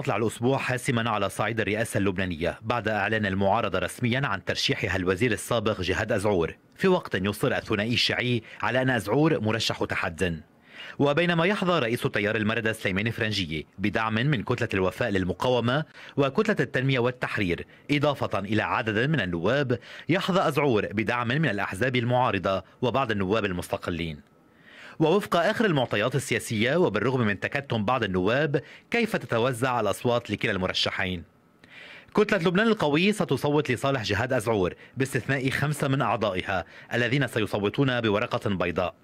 مطلع الأسبوع حاسما على صعيد الرئاسة اللبنانية بعد إعلان المعارضة رسميا عن ترشيحها الوزير السابق جهاد أزعور في وقت يصر الثنائي الشيعي على أن أزعور مرشح تحدٍ وبينما يحظى رئيس تيار المردة سليمان فرنجية بدعم من كتلة الوفاء للمقاومة وكتلة التنمية والتحرير إضافة إلى عدد من النواب يحظى أزعور بدعم من الأحزاب المعارضة وبعض النواب المستقلين ووفق آخر المعطيات السياسية وبالرغم من تكتم بعض النواب كيف تتوزع الأصوات لكلا المرشحين كتلة لبنان القوي ستصوت لصالح جهاد أزعور باستثناء خمسة من أعضائها الذين سيصوتون بورقة بيضاء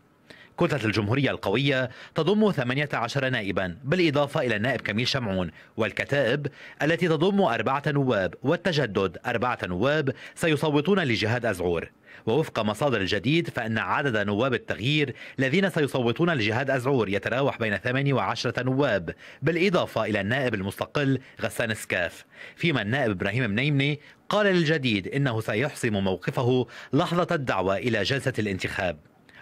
كتلة الجمهورية القوية تضم 18 نائبا بالإضافة إلى النائب كميل شمعون والكتائب التي تضم أربعة نواب والتجدد أربعة نواب سيصوتون لجهاد أزعور ووفق مصادر الجديد فإن عدد نواب التغيير الذين سيصوتون لجهاد أزعور يتراوح بين 8 و10 نواب بالإضافة إلى النائب المستقل غسان سكاف فيما النائب إبراهيم منيمني قال للجديد إنه سيحسم موقفه لحظة الدعوة إلى جلسة الانتخاب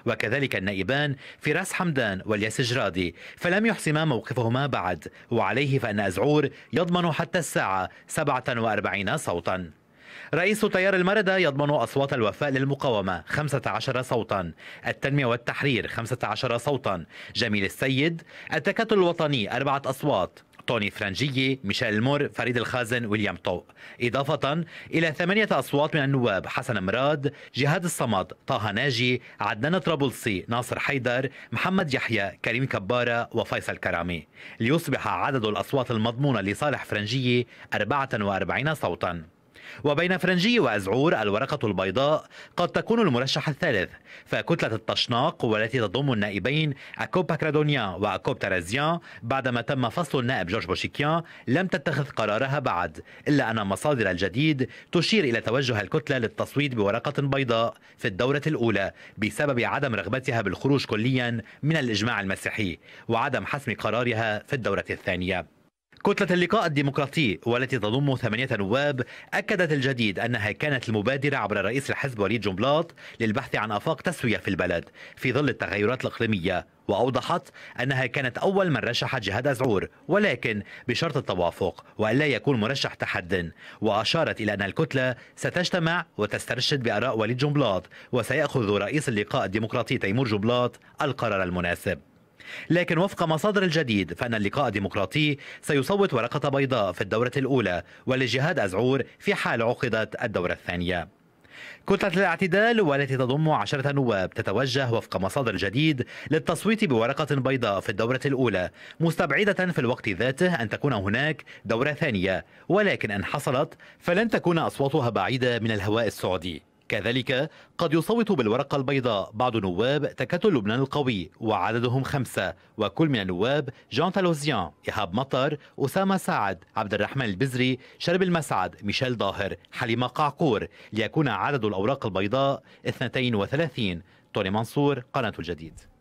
وكذلك النائبان فراس حمدان والياس جرادي فلم يحسما موقفهما بعد وعليه فأن أزعور يضمن حتى الساعة 47 صوتا رئيس تيار المردة يضمن أصوات الوفاء للمقاومة 15 صوتا التنمية والتحرير 15 صوتا جميل السيد التكتل الوطني أربعة أصوات توني فرنجية ميشيل مور فريد الخازن ويليام طوق إضافة إلى ثمانية أصوات من النواب حسن مراد جهاد الصمد طه ناجي عدنان طرابلسي ناصر حيدر محمد يحيى كريم كبارة وفيصل كرامي ليصبح عدد الأصوات المضمونة لصالح فرنجية 44 صوتا وبين فرنجي وأزعور الورقة البيضاء قد تكون المرشح الثالث فكتلة الطشناق والتي تضم النائبين أكوب باكرادونيا وأكوب ترازيان بعدما تم فصل النائب جورج بوشيكيان لم تتخذ قرارها بعد إلا أن مصادر الجديد تشير إلى توجه الكتلة للتصويت بورقة بيضاء في الدورة الأولى بسبب عدم رغبتها بالخروج كليا من الإجماع المسيحي وعدم حسم قرارها في الدورة الثانية كتلة اللقاء الديمقراطي والتي تضم ثمانية نواب أكدت الجديد أنها كانت المبادرة عبر رئيس الحزب وليد جنبلاط للبحث عن آفاق تسوية في البلد في ظل التغيرات الإقليمية وأوضحت أنها كانت أول من رشحت جهاد أزعور ولكن بشرط التوافق وألا يكون مرشح تحد وأشارت إلى أن الكتلة ستجتمع وتسترشد بآراء وليد جنبلاط وسيأخذ رئيس اللقاء الديمقراطي تيمور جنبلاط القرار المناسب لكن وفق مصادر الجديد فأن اللقاء الديمقراطي سيصوت ورقة بيضاء في الدورة الأولى ولجهاد أزعور في حال عقدت الدورة الثانية كتلة الاعتدال والتي تضم عشرة نواب تتوجه وفق مصادر جديد للتصويت بورقة بيضاء في الدورة الأولى مستبعدة في الوقت ذاته أن تكون هناك دورة ثانية ولكن إن حصلت فلن تكون أصواتها بعيدة من الهواء السعودي كذلك قد يصوت بالورقة البيضاء بعض نواب تكتل لبنان القوي وعددهم خمسة وكل من النواب جان تالوزيان إيهاب مطر أسامة سعد عبد الرحمن البزري شرب المسعد ميشيل ظاهر حليمة قعقور ليكون عدد الأوراق البيضاء 32 توني منصور قناة الجديد